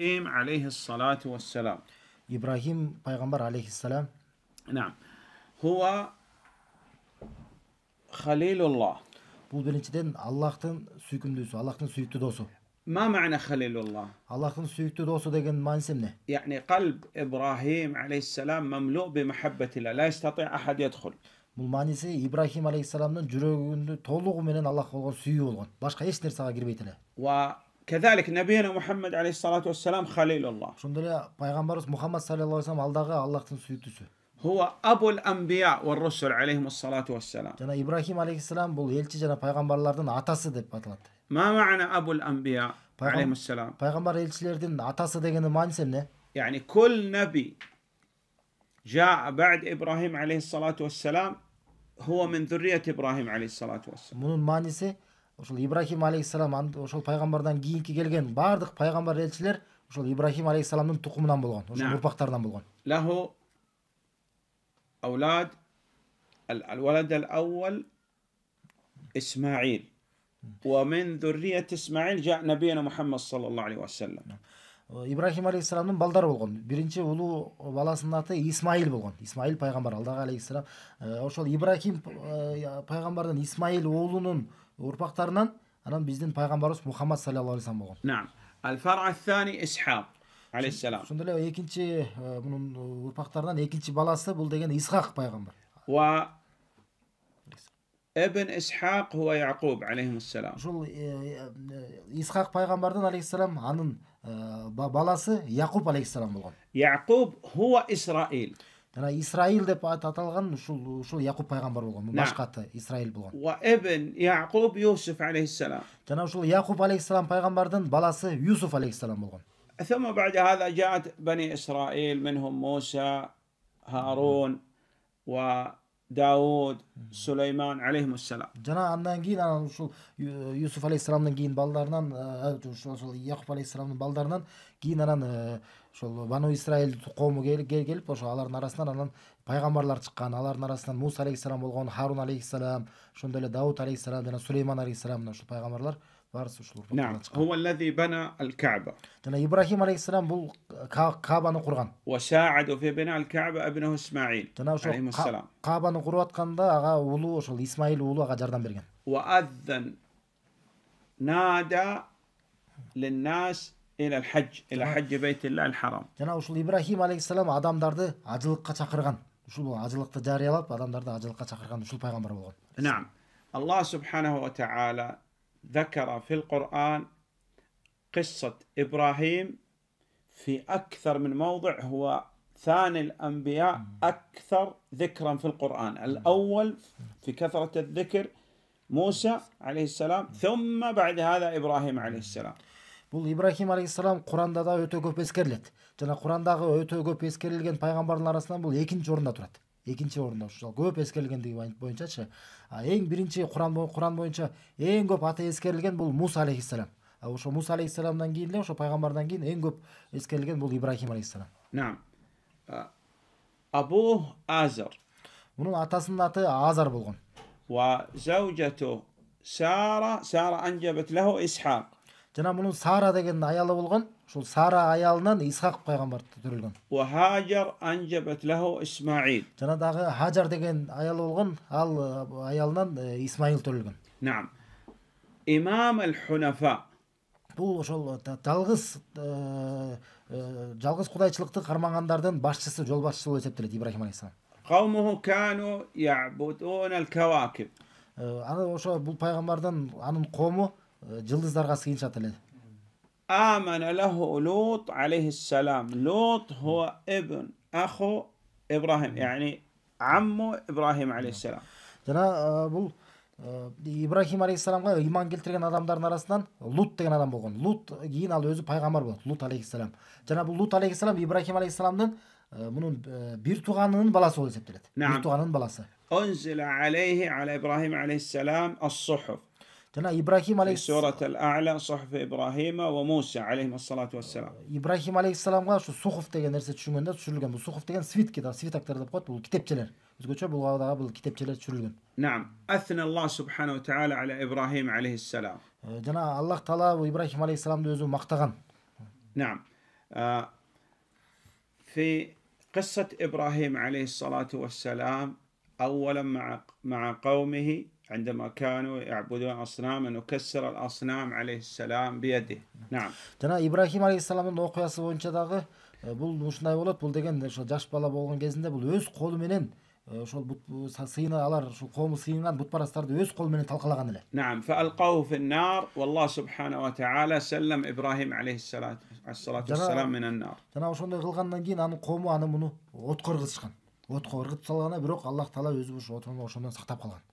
İbrahim aleyhissalatu vesselam. İbrahim peygamber aleyhisselam. Naam. Huwa Halilullah. Bu birinciden Allah'tan sükümdüsü, Allah'tan suyuklu dostu. ما معنى خليل الله؟ Allah'ın suyuklu dostu degen manisi ne? Yani kalb İbrahim aleyhisselam memlu bi muhabbetiyle la istati ahad yedhul. Bu manisi İbrahim aleyhisselamın yüreğinde tolluğu menen Allah olgan, suyuğu olgan. Başka hiç nersaga girmeytile. Ve كذلك نبينا محمد عليه الصلاة والسلام خليل الله شندلا پیغمبرimiz Muhammed صلى الله عليه وسلم алдағы Аллахтың сүйіктісі هو أبو الأنبياء والرسل عليهم الصلاة والسلام جنا жана İbrahim алейхиссалам бұл елші жана пайғамбарлардың атасы деп аталады ما معنى أبو الأنبياء عليهم السلام пайғамбар елшілердің атасы дегеннің мағынасы не يعني كل نبي جاء بعد إبراهيم عليه الصلاة والسلام هو من ذرية إبراهيم عليه الصلاة والسلام من мағынасы ошол ибрахим алейхисалам ошол пайгамбардан кийинки келген баардык пайгамбар элчилер ошол ибрахим алейхисаламдын тукумунан болгон ошол урпактарынан болгон лаху اولاد الولد الاول اسماعيل ومن ذرية إسماعيل جاء نبينا محمد صلى الله عليه وسلم İbrahim Aleyhisselam'ın baldarı olgun. Birinci ulu balasının adı İsmail olgun. İsmail peygamber Alдағы Aleyhisselam. Oşol İbrahim peygamberden İsmail oğlunun урпактарынан анан биздин пайгамбарыбыз мухаммад саллаллаху алейхи вассалам болгон نعم الفرع الثاني إسحاق عليه السلام ошондой эле экинчи мунун урпактарынан экинчи баласы бул деген исхак пайгамбар و ابن إسحاق هو يعقوب عليهم السلام ушул исхак пайгамбардан алейхисалам анын баласы якуб алейхисалам болгон يعقوب هو إسرائيل жана исраил деп аталган ушул ушул якуб пайгамбар болгон башкы аты исраил болгон وابن يعقوب يوسف عليه السلام жана ушул якуб алейхисалам пайгамбардын баласы юсуф алейхисалам болгон ثم بعد هذا جاءت بني اسرائيل منهم موسى هارون و Дауд, сулейман ассалам. Жана андан кийин анан ушул Юсуф алейхиссаламдын кийин балдарынан, ошол Якуп алейхисаламдын балдарынан кийин анан ошол Бану Исраил коому келип, ошо алардын арасынан анан пайгамбарлар чыккан, алардын арасынан Муса алейхиссалам болгон, Харун алейхиссалам, ошондой эле Дауд алейхисалам жана Сулейман алейхиссалам мына пайгамбарлар نعم هو الذي بنى الكعبة إبراهيم عليه السلام بو كعبة نقرغان وساعد في بناء الكعبة ابنه إسماعيل عليه السلام كعبة نقرغات قندا أغا ولو شل إسماعيل ولو أغا جردان برغان وأذن نادى للناس إلى الحج إلى حج بيت الله الحرام تلا وشل إبراهيم عليه السلام عدم دارد عجلقة تقرغان وشل عجلقة جاريالات عدم دارد عجلقة تقرغان وشل پايغان برغان نعم الله سبحانه وتعالى ذكر في القرآن قصة إبراهيم في أكثر من موضع هو ثاني الأنبياء أكثر ذكرا في القرآن الأول في كثرة الذكر موسى عليه السلام ثم بعد هذا إبراهيم عليه السلام бұл ибраһим алейхисалам құранда да өте көп ескеріледі және құрандағы өте көп ескерілген пайғамбарлар арасынан бұл екінші орында тұрады экинчи орунда ушул көп эскерилгендиги боюнчачы эң биринчи куран куран боюнча эң көп аты эскерилген бул муса алейхисалам ошо муса алейхиссаламдан кийин эле ошо пайгамбардан кийин эң көп эскерилген бул ибрахим алейхисалам наам абу азар мунун атасынын аты азар болгон сара жана мунун сара деген аялы болгон ушул сара аялынан исхақ пайғамбар түрілген жана дагы хажар деген аял болған ал э, аялынан э, исмаил түрілген наам имам ал хунафа бұл ошол жалғыз э, жалғыз құдайшылықты қармағандардың басшысы жолбасшысы болып есептеледі ибрахим алейхисалам қаумуху кану ал кавакиб аны ошо бул пайгамбардын анын кому жылдыздарга сыйынышат эле آمن له لوط عليه السلام لوط هو ابن أخو إبراهيم يعني عمه إبراهيم عليه السلام جنا بول ибрахим алейхисаламға иман келтірген адамдардың арасынан лут деген адам болған лут кейін ал өзі пайғамбар болады лут алейхисалам жаңа бұл лут алейхисалам ибрахим алейхисаламның мұның бір туғанының баласы болып есептеледі бір туғанының баласы جنا إبراهيم عليه سورة الأعلى صحف إبراهيم وموسى عليهم الصلاة والسلام إبراهيم عليه السلام قال شو صحف деген нәрсе түшүнгөндө түшүрүлгөн. Бул صحف деген свиткида, свитактар деп коет, бул китепчелер. өзгөчө бул дагы бул китепчелер түшүрүлгөн. نعم أثنى الله سبحانه وتعالى على إبراهيم عليه السلام. жана Аллах Таала Ибрахим алейхиссаламды өзү مقتغن نعم. آه، في قصة إبراهيم عليه الصلاة والسلام أولا مع مع قومه عندما كانوا يعبدون أصناما وكسر الأصنام عليه السلام بيده نعم жана ибрахим алейхисаламдын окуясы боюнча дагы бул ушундай болот бул деген ошо жаш бала болгон кезинде бул өз колу менен ошол сыйына алар ушул коому сыйынган бутпарастарды өз колу менен талкалаган эле نعم فألقوه في النار والله سبحانه وتعالى سلم إبراهيم عليه الصلاة والسلام من النار жана ошондой кылгандан кийин анын коому аны муну отко кыргызышкан отқа ырғытып салғаны бірақ аллах тағала өзі ошондон сақтап қалған